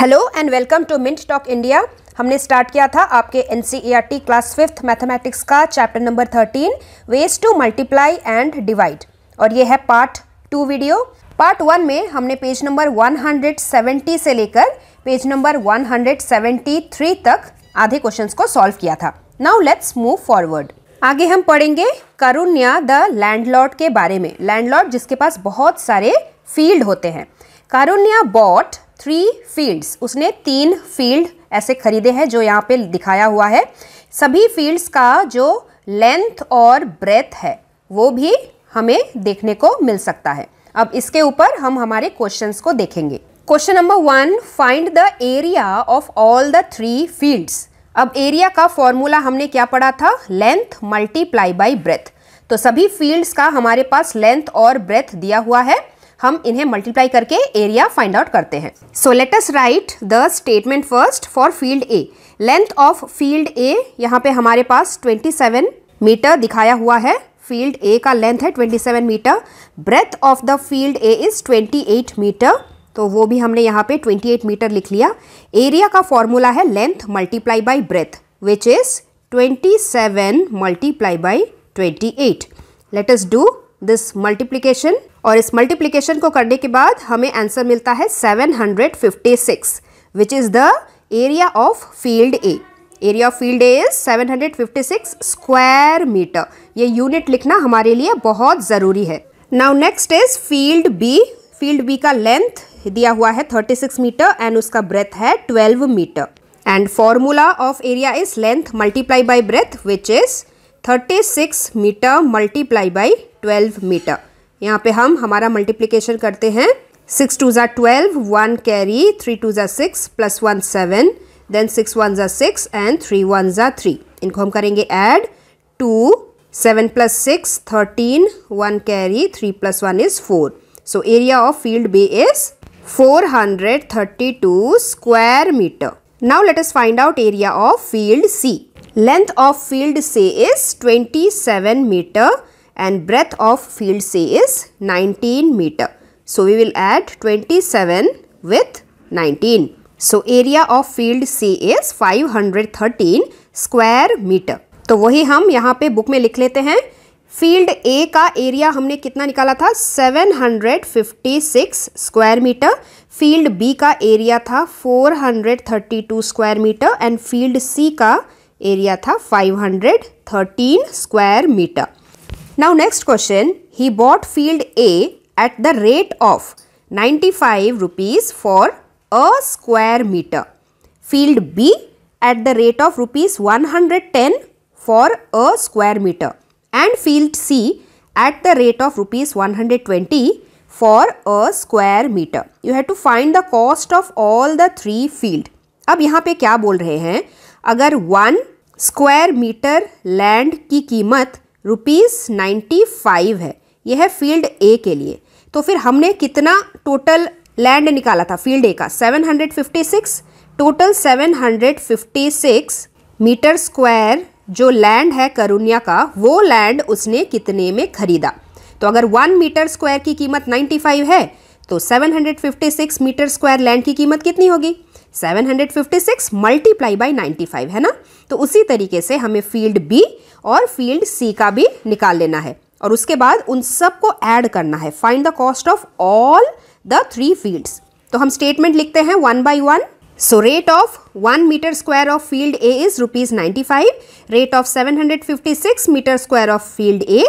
Hello and welcome to Mint Talk India हमने start किया था आपके एन क्लास फिफ्थ मैथमेटिक्स का chapter number thirteen ways to multiply and divide और ये है part two video part one में हमने पेज नंबर 170 से लेकर पेज नंबर 173 तक आधे क्वेश्चंस को सॉल्व किया था नाउ लेट्स मूव फॉरवर्ड आगे हम पढ़ेंगे करुण्या द लैंडलॉर्ड के बारे में लैंडलॉर्ड जिसके पास बहुत सारे फील्ड होते हैं करुण्या बॉट थ्री फील्ड्स उसने तीन फील्ड ऐसे खरीदे हैं जो यहाँ पे दिखाया हुआ है सभी फील्ड्स का जो लेंथ और ब्रेथ है वो भी हमें देखने को मिल सकता है अब इसके ऊपर हम हमारे क्वेश्चंस को देखेंगे question number one find the area of all the three fields अब एरिया का फॉर्मूला हमने क्या पढ़ा था लेंथ मल्टीप्लाई बाई ब्रेथ तो सभी फील्ड्स का हमारे पास लेंथ और ब्रेथ दिया हुआ है हम इन्हें मल्टीप्लाई करके एरिया फाइंड आउट करते हैं so let us write the statement first for field A length of field A यहाँ पे हमारे पास 27 मीटर दिखाया हुआ है फील्ड ए का लेंथ है 27 metre breadth of the field A is 28 metre तो वो भी हमने यहाँ पे 28 मीटर लिख लिया एरिया का फॉर्मूला है length multiply by breadth which is 27 multiply by twenty late S do this multiplication और इस मल्टीप्लीकेशन को करने के बाद हमें आंसर मिलता है 756 which is the area of field A area of field A is 756 square metre ये यूनिट लिखना हमारे लिए बहुत ज़रूरी है now next is field B field B का लेंथ दिया हुआ है 36 मीटर एंड उसका ब्रेथ है 12 metre and formula of area is length multiply by breadth which is 36 metre multiply by 12 metre यहाँ पे हम हमारा मल्टीप्लीकेशन करते हैं सिक्स टू ज़ा twelve one carry three two ज़ा six plus one seven then six one ज़ा six and three one ज़ा थ्री इनको हम करेंगे add two seven plus six thirteen one carry three plus one is four so area of field B is 432 square meter. Now let us find out area of field C. Length of field C is 27 meter and breadth of field C is 19 meter. So we will add 27 with 19. So area of field C is 513 square meter. तो वही हम यहाँ पे book में लिख लेते हैं field A का एरिया हमने कितना निकाला था 756 स्क्वायर मीटर फील्ड बी का एरिया था 432 square metre and field C का एरिया था 513 square metre now next question he bought field A at the rate of 95 five rupees for a square metre field B at the rate of rupees 110 for a square metre and field C at the rate of rupees 120 for a square meter. You have to find the cost of all the three field. अब यहाँ पे क्या बोल रहे हैं अगर one square metre land की कीमत रुपीज़ नाइन्टी फाइव है यह है फील्ड ए के लिए तो फिर हमने कितना टोटल लैंड निकाला था फील्ड ए का seven hundred fifty six total seven hundred fifty six metre square जो लैंड है करुणिया का वो लैंड उसने कितने में खरीदा तो अगर वन मीटर स्क्वायर की कीमत 95 है तो 756 मीटर स्क्वायर लैंड की कीमत कितनी होगी 756 मल्टीप्लाई बाई 95 है ना तो उसी तरीके से हमें फील्ड बी और फील्ड सी का भी निकाल लेना है और उसके बाद उन सबको ऐड करना है find the cost of all the three fields तो हम स्टेटमेंट लिखते हैं one by one So rate of 1 meter square of field A is rupees 95. Rate of 756 meter square of field A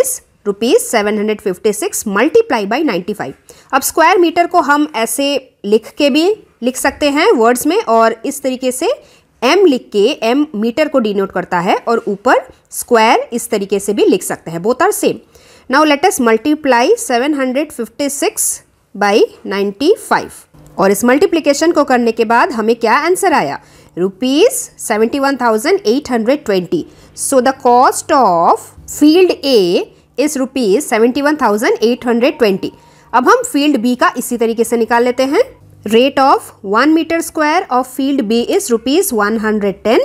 is rupees seven hundred fifty six multiply by ninety five अब square metre को हम ऐसे लिख के भी लिख सकते हैं वर्ड्स में और इस तरीके से एम लिख के एम मीटर को डिनोट करता है और ऊपर स्क्वायर इस तरीके से भी लिख सकते हैं both are same now let's multiply seven hundred fifty six by ninety five और इस मल्टीप्लिकेशन को करने के बाद हमें क्या आंसर आया rupees seventy one thousand eight hundred twenty so the cost of field A is rupees seventy one thousand eight hundred twenty अब हम फील्ड बी का इसी तरीके से निकाल लेते हैं rate of one metre square of field B is rupees one hundred ten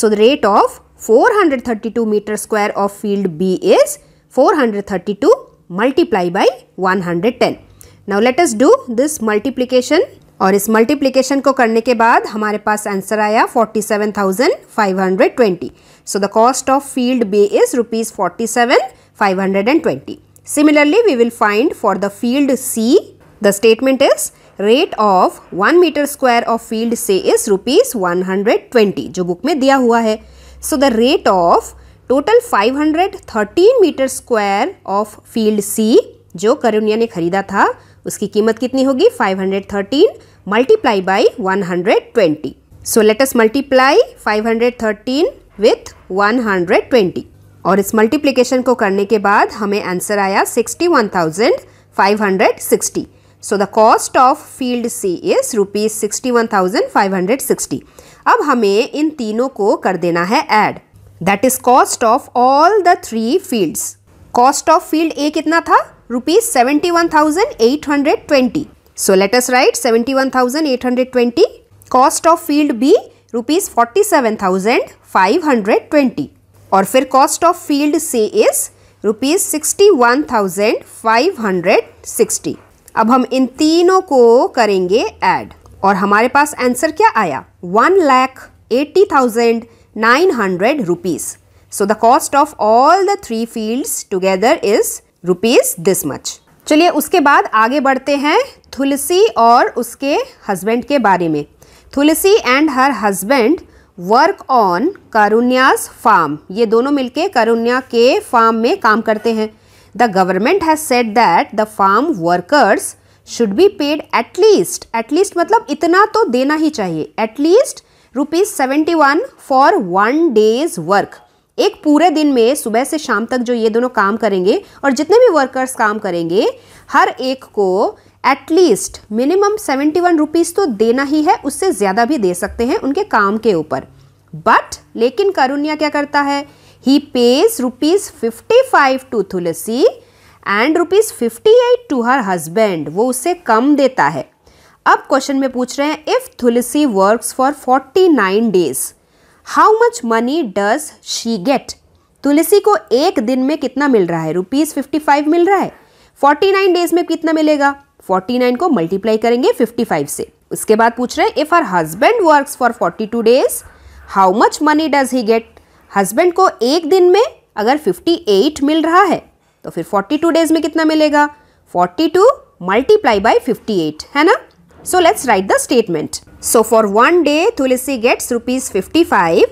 so the rate of four hundred thirty two metre square of field B is four hundred thirty two multiply by one hundred ten now let us do this multiplication और इस multiplication को करने के बाद हमारे पास answer आया 47,520 so the cost of field B is rupees forty seven five hundred and twenty similarly we will find for the field C the statement is rate of one metre square of field C is rupees one hundred twenty जो book में दिया हुआ है so the rate of total five hundred thirteen metre square of field C जो करुनिया ने खरीदा था उसकी कीमत कितनी होगी 513 multiply by twenty so let us multiply 513 with twenty और इस मल्टीप्लीकेशन को करने के बाद हमें आंसर आया 61,560 so the cost of field C is rupees sixty अब हमें इन तीनों को कर देना है add that is cost of all the three fields cost of field A कितना था rupees 71820 so let us write 71820 cost of field b rupees 47520 or fir cost of field c is rupees sixty one thousand five hundred sixty अब हम इन तीनों को करेंगे add और हमारे पास आंसर क्या आया one lakh eighty thousand nine hundred rupees so the cost of all the three fields together is rupees this much चलिए उसके बाद आगे बढ़ते हैं तुलसी और उसके हस्बैंड के बारे में Tulsi and her husband work on Karunya's farm ये दोनों मिलके करुण्या के फार्म में काम करते हैं the government has set that the farm workers should be paid at least at least मतलब इतना तो देना ही चाहिए at least rupees seventy one for one day's work एक पूरे दिन में सुबह से शाम तक जो ये दोनों काम करेंगे और जितने भी वर्कर्स काम करेंगे हर एक को at least minimum seventy one rupees तो देना ही है उससे ज़्यादा भी दे सकते हैं उनके काम के ऊपर बट लेकिन करुणिया क्या करता है he pays rupees fifty five to Tulsi and rupees fifty eight to her husband वो उसे कम देता है अब क्वेश्चन में पूछ रहे हैं if Tulsi works for forty nine days how much money does she get Tulsi को एक दिन में कितना मिल रहा है रुपीज़ फिफ्टी फाइव मिल रहा है फोर्टी नाइन डेज में कितना मिलेगा फोर्टी नाइन को मल्टीप्लाई करेंगे फिफ्टी फाइव से उसके बाद पूछ रहे हैं if her husband work for forty two days how much money does he get husband को एक दिन में अगर फिफ्टी एट मिल रहा है तो फिर फोर्टी टू डेज में कितना मिलेगा forty two multiply by fifty eight है ना so let's write the statement So for one day Tulsi gets rupees 55.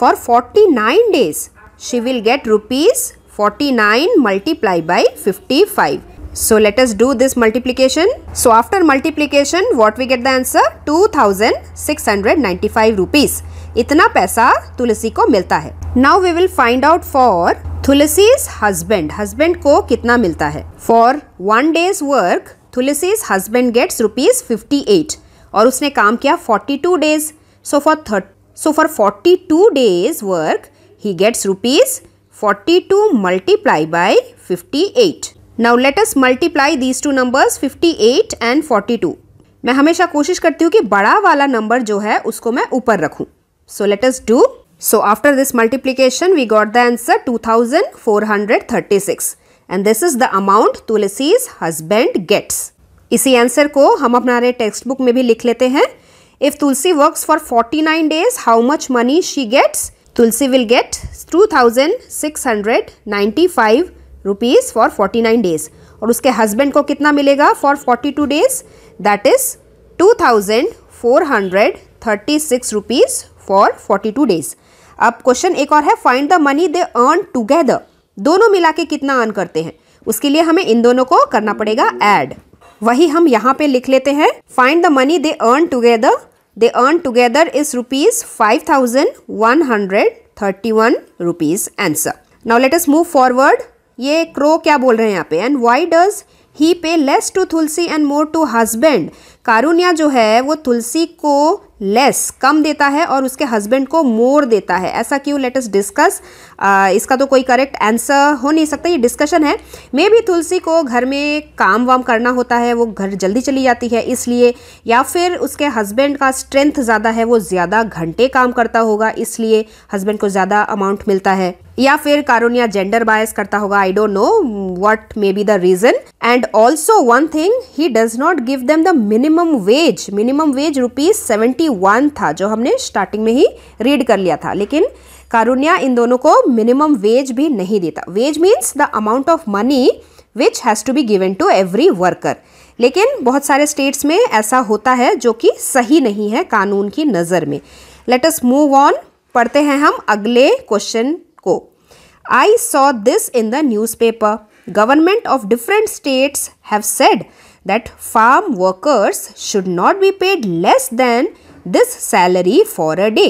For 49 days she will get rupees 49 multiply by 55. So let us do this multiplication. So after multiplication what we get the answer 2695 rupees. इतना पैसा तुलसी को मिलता है Now we will find out for तुलसीज husband. Husband को कितना मिलता है For one day's work, तुलसीज husband gets rupees fifty eight. और उसने काम किया forty two days so for thirty so for forty two days work he gets rupees forty two multiply by fifty eight now let's multiply these two numbers fifty eight and forty two मैं हमेशा कोशिश करती हूँ कि बड़ा वाला number जो है उसको मैं ऊपर रखूँ so let's do So after this multiplication, we got the answer 2436 and this is the amount Tulsi's husband gets. इसी आंसर को हम अपना टेक्स्ट बुक में भी लिख लेते हैं if Tulsi works for forty nine days how much money she gets Tulsi will get two thousand six hundred ninety five rupees for forty nine days और उसके हस्बैंड को कितना मिलेगा for forty two days that is two thousand four hundred thirty six rupees for forty two days अब question एक और है find the money they earn together दोनों मिला के कितना अर्न करते हैं उसके लिए हमें इन दोनों को करना पड़ेगा एड वही हम यहाँ पे लिख लेते हैं find the money they earn together they earn together is rupees five thousand one hundred thirty one rupees answer now let's move forward ये क्रो क्या बोल रहे हैं यहाँ पे and Y does he pay less to Tulsi and more to husband Karunya जो है वो तुलसी को लेस कम देता है और उसके हस्बैंड को मोर देता है ऐसा क्यों लेट अस डिस्कस इसका तो कोई करेक्ट आंसर हो नहीं सकता ये डिस्कशन है मे भी तुलसी को घर में काम वाम करना होता है वो घर जल्दी चली जाती है इसलिए या फिर उसके हस्बैंड का स्ट्रेंथ ज़्यादा है वो ज़्यादा घंटे काम करता होगा इसलिए हस्बैंड को ज़्यादा अमाउंट मिलता है या फिर कारोनिया जेंडर बायस करता होगा I don't know what may be the reason and also one thing he does not give them the minimum wage minimum wage rupees seventy one था जो हमने स्टार्टिंग में ही रीड कर लिया था लेकिन कारुण्या इन दोनों को मिनिमम वेज भी नहीं देता wage means the amount of money which has to be given to every worker लेकिन बहुत सारे स्टेट्स में ऐसा होता है जो कि सही नहीं है कानून की नज़र में लेट अस मूव ऑन पढ़ते हैं हम अगले क्वेश्चन को I saw this in the newspaper government of different states have said that farm workers should not be paid less than this salary for a day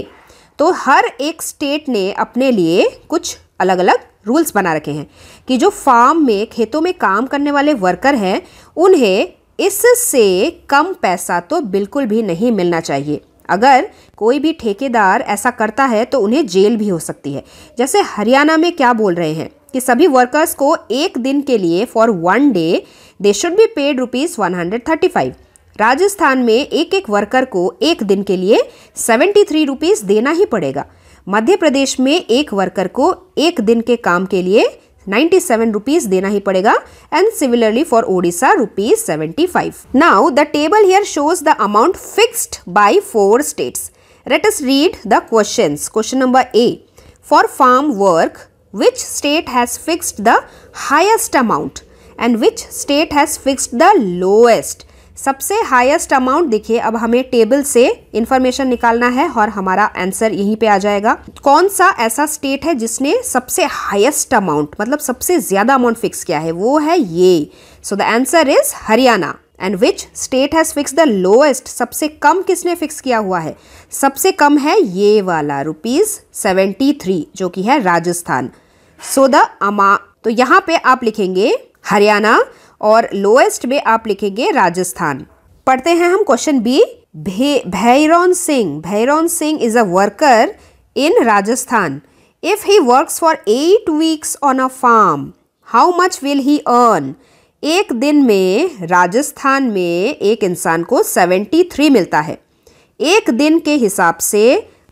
तो हर एक state ने अपने लिए कुछ अलग अलग रूल्स बना रखे हैं कि जो फार्म में खेतों में काम करने वाले वर्कर हैं उन्हें इससे कम पैसा तो बिल्कुल भी नहीं मिलना चाहिए अगर कोई भी ठेकेदार ऐसा करता है तो उन्हें जेल भी हो सकती है जैसे हरियाणा में क्या बोल रहे हैं कि सभी वर्कर्स को एक दिन के लिए for one day they should be paid rupees one hundred thirty five Rajasthan में एक एक वर्कर को एक दिन के लिए सेवेंटी थ्री रुपीज़ देना ही पड़ेगा मध्य प्रदेश में एक वर्कर को एक दिन के काम के लिए 97 rupees dena hi padega and similarly for Odisha rupees 75. Now the table here shows the amount fixed by four states. Let us read the questions. Question number A. For farm work, which state has fixed the highest amount and which state has fixed the lowest? सबसे highest amount देखिए अब हमें table से information निकालना है और हमारा answer यहीं पे आ जाएगा कौन सा ऐसा स्टेट है जिसने सबसे हाईएस्ट अमाउंट मतलब सबसे ज़्यादा अमाउंट फिक्स किया है वो है ये so the answer is Haryana and which state has fix the lowest सबसे कम किसने फिक्स किया हुआ है सबसे कम है ये वाला रुपीज़ सेवेंटी थ्री जो कि है राजस्थान सो द अमा तो यहाँ पे आप लिखेंगे हरियाणा और लोएस्ट में आप लिखेंगे राजस्थान पढ़ते हैं हम question B Bhairon Singh Bhairon Singh is a worker in Rajasthan if he works for eight weeks on a farm how much will he earn एक दिन में राजस्थान में एक इंसान को सेवेंटी थ्री मिलता है एक दिन के हिसाब से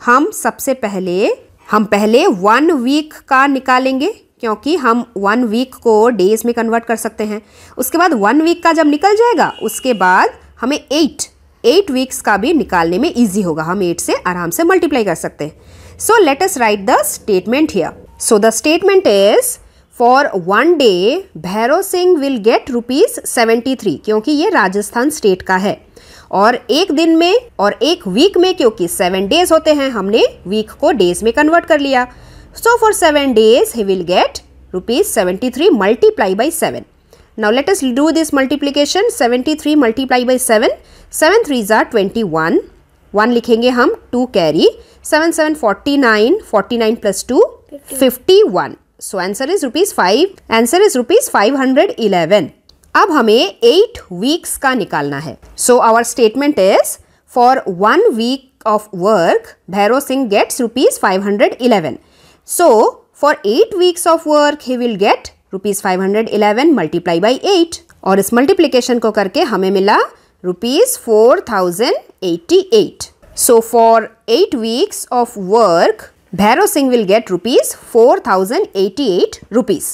हम सबसे पहले हम पहले वन वीक का निकालेंगे क्योंकि हम वन वीक को डेज में कन्वर्ट कर सकते हैं उसके बाद वन वीक का जब निकल जाएगा उसके बाद हमें एट एट वीक्स का भी निकालने में ईजी होगा हम एट से आराम से मल्टीप्लाई कर सकते हैं so let us write the statement here so the statement is for one day Bhairav Singh will get rupees seventy three क्योंकि ये राजस्थान स्टेट का है और एक दिन में और एक वीक में क्योंकि सेवन डेज होते हैं हमने वीक को डेज में कन्वर्ट कर लिया So for 7 days he will get rupees 73 multiplied by 7. Now let us do this multiplication 73 multiplied by 7. 7 3s are 21. 1 लिखेंगे हम 2 carry 7 7 49 49 plus 2 51. So answer is rupees five answer is rupees five hundred eleven अब हमें eight weeks का निकालना है so our statement is for one week of work Bhairav Singh gets rupees five hundred eleven So, for eight weeks of work, he will get rupees 511 multiply by eight. और इस multiplication को करके हमें मिला rupees 4088. So, for 8 weeks of work, Bhairav Singh will get rupees four thousand eighty eight rupees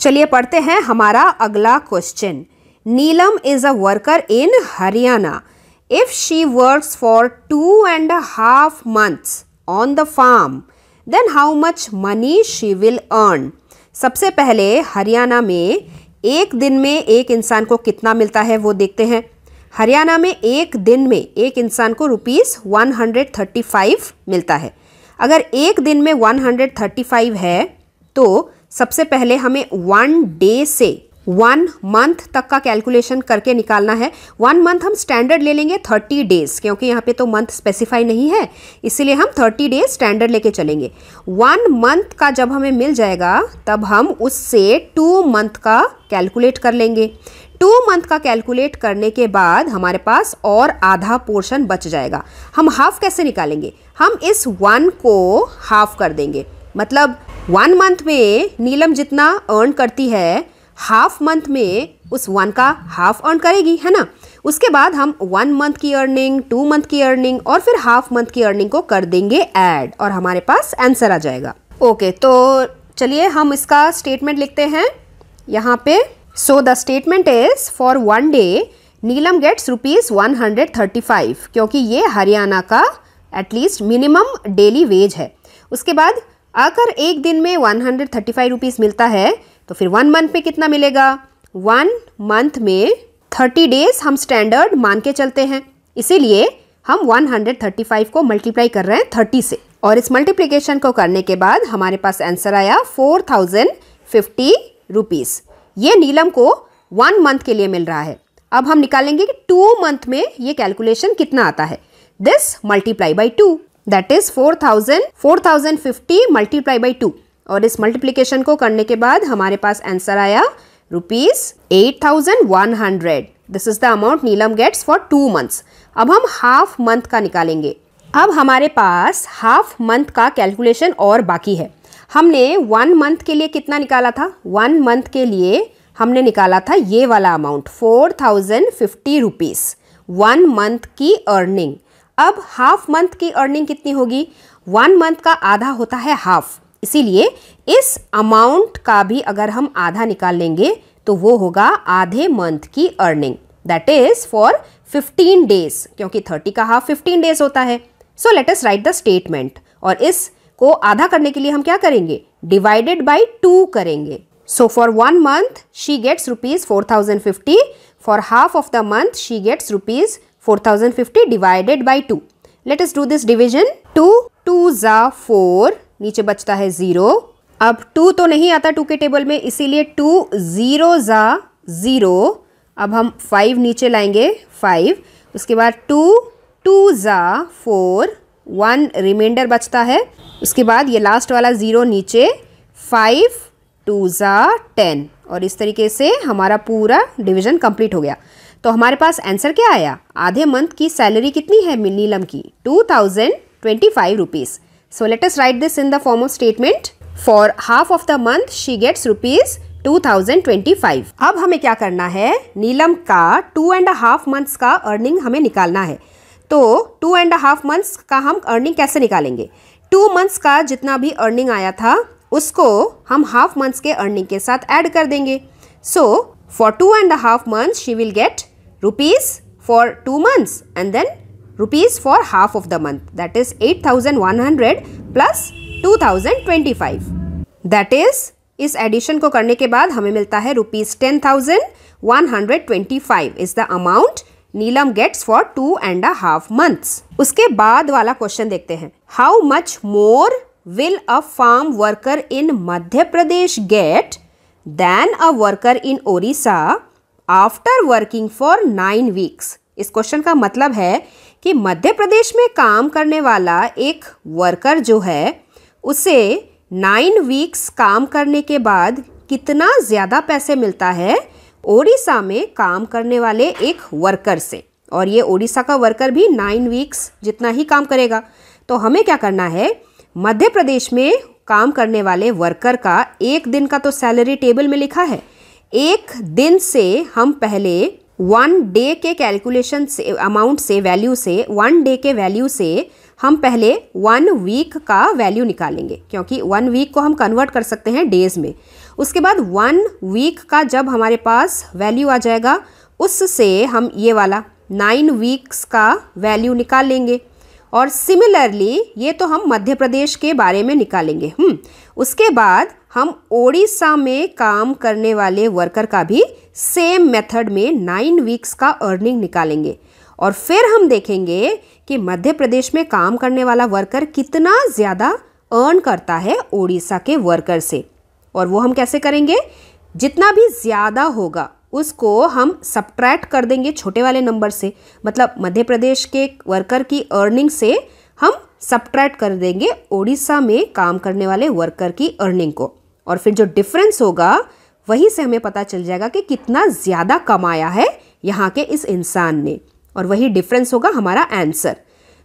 चलिए पढ़ते हैं हमारा अगला question Neelam is a worker in Haryana if she works for two and half months on the farm then how much money she will earn सबसे पहले हरियाणा में एक दिन में एक इंसान को कितना मिलता है वो देखते हैं हरियाणा में एक दिन में एक इंसान को rupees one hundred thirty five मिलता है अगर एक दिन में वन हंड्रेड थर्टी फाइव है तो सबसे पहले हमें वन डे से वन मंथ तक का कैलकुलेशन करके निकालना है वन मंथ हम स्टैंडर्ड ले लेंगे थर्टी डेज़ क्योंकि यहाँ पे तो मंथ स्पेसिफाई नहीं है इसीलिए हम थर्टी डेज स्टैंडर्ड लेके चलेंगे वन मंथ का जब हमें मिल जाएगा तब हम उससे टू मंथ का कैलकुलेट कर लेंगे टू मंथ का कैलकुलेट करने के बाद हमारे पास और आधा पोर्शन बच जाएगा हम हाफ कैसे निकालेंगे हम इस वन को हाफ कर देंगे मतलब वन मंथ में नीलम जितना अर्न करती है हाफ मंथ में उस वन का हाफ अर्न करेगी है ना उसके बाद हम वन मंथ की अर्निंग टू मंथ की अर्निंग और फिर हाफ मंथ की अर्निंग को कर देंगे ऐड और हमारे पास आंसर आ जाएगा ओके तो चलिए हम इसका स्टेटमेंट लिखते हैं यहाँ पे so the statement is for one day Neelam gets rupees one hundred thirty five क्योंकि ये हरियाणा का एटलीस्ट मिनिमम डेली वेज है उसके बाद अगर एक दिन में one hundred thirty five rupees मिलता है तो फिर वन मंथ में कितना मिलेगा वन मंथ में थर्टी डेज हम स्टैंडर्ड मान के चलते हैं इसीलिए हम 135 को मल्टीप्लाई कर रहे हैं 30 से और इस मल्टीप्लिकेशन को करने के बाद हमारे पास आंसर आया 4050 थाउजेंड ये नीलम को वन मंथ के लिए मिल रहा है अब हम निकालेंगे कि टू मंथ में ये कैलकुलेशन कितना आता है this multiply by two that is 4000 4050 thousand fifty multiply by two और इस मल्टीप्लीकेशन को करने के बाद हमारे पास आंसर आया rupees eight thousand one hundred this is the amount Neelam gets for two months अब हम हाफ मंथ का निकालेंगे अब हमारे पास हाफ मंथ का कैलकुलेशन और बाकी है हमने वन मंथ के लिए कितना निकाला था वन मंथ के लिए हमने निकाला था ये वाला amount four thousand fifty rupees one month की अर्निंग अब हाफ मंथ की अर्निंग कितनी होगी वन मंथ का आधा होता है हाफ इसीलिए इस अमाउंट का भी अगर हम आधा निकाल लेंगे तो वो होगा आधे मंथ की earning that is for 15 days क्योंकि 30 का हाफ 15 डेज होता है so let us write the statement और इस को आधा करने के लिए हम क्या करेंगे डिवाइडेड बाई टू करेंगे so for one month she gets rupees four thousand fifty for half of the month she gets rupees four thousand fifty divided by two let S do this division two two ज़ा four नीचे बचता है zero अब to तो नहीं आता to के table में इसीलिए टू ज़ीरो ज़ा ज़ीरो अब हम फाइव नीचे लाएंगे फाइव उसके बाद टू टू ज़ा फोर वन रिमाइंडर बचता है उसके बाद ये लास्ट वाला ज़ीरो नीचे फाइव टू ज़ा टेन और इस तरीके से हमारा पूरा डिवीज़न कंप्लीट हो गया तो हमारे पास आंसर क्या आया आधे मंथ की सैलरी कितनी है नीलम की two thousand twenty five rupees So let us write this in the form of statement. For half of the month she gets rupees 2025. अब हमें क्या करना है नीलम का टू एंड हाफ मंथ्स का अर्निंग हमें निकालना है तो टू एंड हाफ मंथ्स का हम अर्निंग कैसे निकालेंगे टू मंथ्स का जितना भी अर्निंग आया था उसको हम हाफ मंथ्स के अर्निंग के साथ ऐड कर देंगे so for two and half months she will get rupees for two months and then rupees for half of the month that is 8100 plus 2025 that is इस एडिशन को करने के बाद हमें मिलता है rupees ten thousand one hundred twenty five is the amount Neelam gets for two and a half months उसके बाद वाला क्वेश्चन देखते हैं how much more will a farm worker in Madhya Pradesh get than a worker in Orissa after working for nine weeks इस question का मतलब है कि मध्य प्रदेश में काम करने वाला एक वर्कर जो है उसे नाइन वीक्स काम करने के बाद कितना ज़्यादा पैसे मिलता है ओडिशा में काम करने वाले एक वर्कर से और ये ओडिशा का वर्कर भी नाइन वीक्स जितना ही काम करेगा तो हमें क्या करना है मध्य प्रदेश में काम करने वाले वर्कर का एक दिन का तो सैलरी टेबल में लिखा है एक दिन से हम पहले वन डे के कैलकुलेशन से अमाउंट से वैल्यू से वन डे के वैल्यू से हम पहले वन वीक का वैल्यू निकालेंगे क्योंकि वन वीक को हम कन्वर्ट कर सकते हैं डेज में उसके बाद वन वीक का जब हमारे पास वैल्यू आ जाएगा उससे हम ये वाला नाइन वीक्स का वैल्यू निकाल लेंगे और सिमिलरली ये तो हम मध्य प्रदेश के बारे में निकालेंगे हम्म, उसके बाद हम ओडिशा में काम करने वाले वर्कर का भी सेम मेथड में नाइन वीक्स का अर्निंग निकालेंगे और फिर हम देखेंगे कि मध्य प्रदेश में काम करने वाला वर्कर कितना ज़्यादा अर्न करता है ओडिशा के वर्कर से और वो हम कैसे करेंगे जितना भी ज़्यादा होगा उसको हम सब्ट्रैक्ट कर देंगे छोटे वाले नंबर से मतलब मध्य प्रदेश के वर्कर की अर्निंग से हम सब्ट्रैक्ट कर देंगे ओडिशा में काम करने वाले वर्कर की अर्निंग को और फिर जो डिफरेंस होगा वहीं से हमें पता चल जाएगा कि कितना ज़्यादा कमाया है यहाँ के इस इंसान ने और वही डिफरेंस होगा हमारा आंसर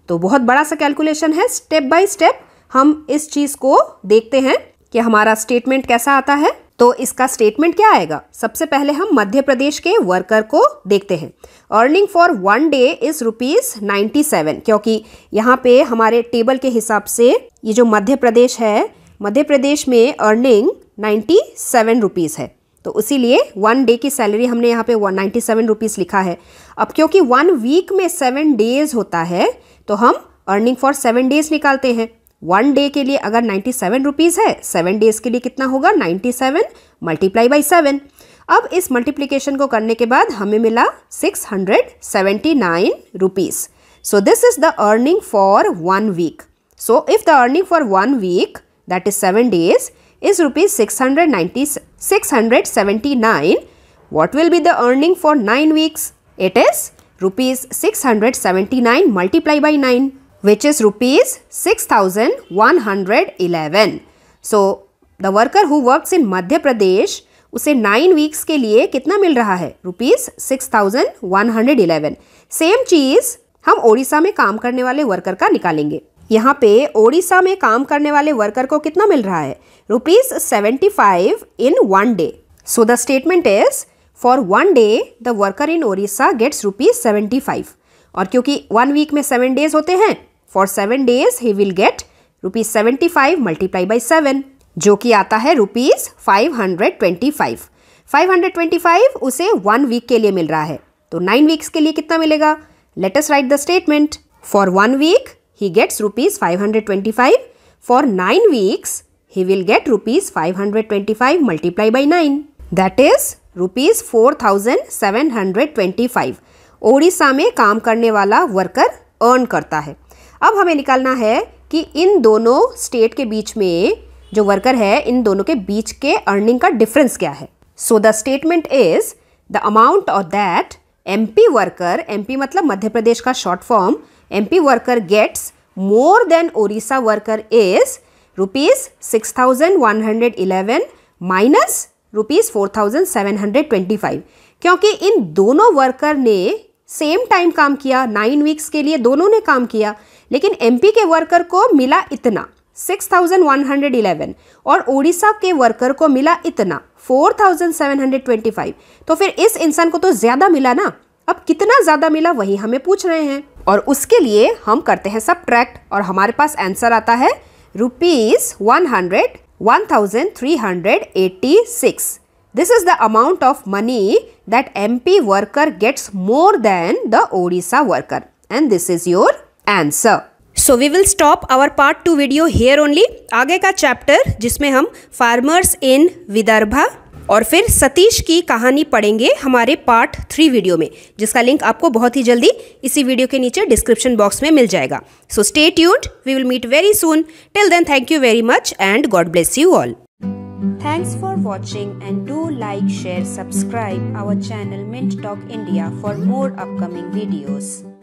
तो बहुत बड़ा सा कैलकुलेशन है स्टेप बाय स्टेप हम इस चीज़ को देखते हैं कि हमारा स्टेटमेंट कैसा आता है तो इसका स्टेटमेंट क्या आएगा सबसे पहले हम मध्य प्रदेश के वर्कर को देखते हैं earning for one day is rupees ninety seven क्योंकि यहाँ पे हमारे टेबल के हिसाब से ये जो मध्य प्रदेश है मध्य प्रदेश में अर्निंग नाइन्टी सेवन रुपीज़ है तो इसीलिए वन डे की सैलरी हमने यहाँ पे वन नाइन्टी सेवन रुपीज़ लिखा है अब क्योंकि वन वीक में सेवन डेज होता है तो हम अर्निंग फॉर सेवन डेज निकालते हैं वन डे के लिए अगर नाइन्टी सेवन रुपीज़ है सेवन डेज के लिए कितना होगा ninety seven multiply by seven अब इस मल्टीप्लीकेशन को करने के बाद हमें मिला six hundred seventy nine rupees so this is the earning for one week so if the earning for one week that is 7 days is rupees 690, 679. What will be the earning for 9 weeks? It is rupees 679 multiply by 9 which is rupees 6111. So, the worker who works in Madhya Pradesh उसे nine weeks के लिए कितना मिल रहा है rupees six thousand one hundred eleven same चीज़ हम ओडिशा में काम करने वाले वर्कर का निकालेंगे यहाँ पे ओडिशा में काम करने वाले वर्कर को कितना मिल रहा है rupees seventy five in one day so the statement is for one day the worker in Odisha gets rupees seventy five और क्योंकि वन वीक में सेवन डेज होते हैं for seven days he will get rupees seventy five multiply by seven जो कि आता है rupees five hundred twenty five five hundred twenty five उसे वन वीक के लिए मिल रहा है तो नाइन वीक्स के लिए कितना मिलेगा let's write the statement for one week he gets rupees 525. For 9 weeks, he will get rupees 525 multiplied by 9. That is rupees 4725. Odisha में काम करने वाला वर्कर अर्न करता है अब हमें निकालना है कि इन दोनों स्टेट के बीच में जो वर्कर है इन दोनों के बीच के अर्निंग का डिफरेंस क्या है so the statement is the amount of that MP worker MP मतलब मध्य प्रदेश का short form M P worker gets more than Orissa worker is rupees six thousand one hundred eleven minus rupees four thousand seven hundred twenty five क्योंकि इन दोनों worker ने same time काम किया nine weeks के लिए दोनों ने काम किया लेकिन एम पी के वर्कर को मिला इतना six thousand one hundred eleven और ओडिशा के वर्कर को मिला इतना four thousand seven hundred twenty five तो फिर इस इंसान को तो ज़्यादा मिला ना अब कितना ज़्यादा मिला वही हमें पूछ रहे हैं और उसके लिए हम करते हैं सब और हमारे पास आंसर आता है rupees one hundred one thousand three hundred eighty six is the amount of money that M P worker gets more than the Odisha worker and this is your answer so we will stop our part two video here only आगे का chapter जिसमें हम farmers in Vidarbha और फिर सतीश की कहानी पढ़ेंगे हमारे पार्ट थ्री वीडियो में जिसका लिंक आपको बहुत ही जल्दी इसी वीडियो के नीचे डिस्क्रिप्शन बॉक्स में मिल जाएगा so stay tuned we will meet very soon till then thank you very much and God bless you all thanks for watching and do like share subscribe our channel Mint Talk India for more upcoming videos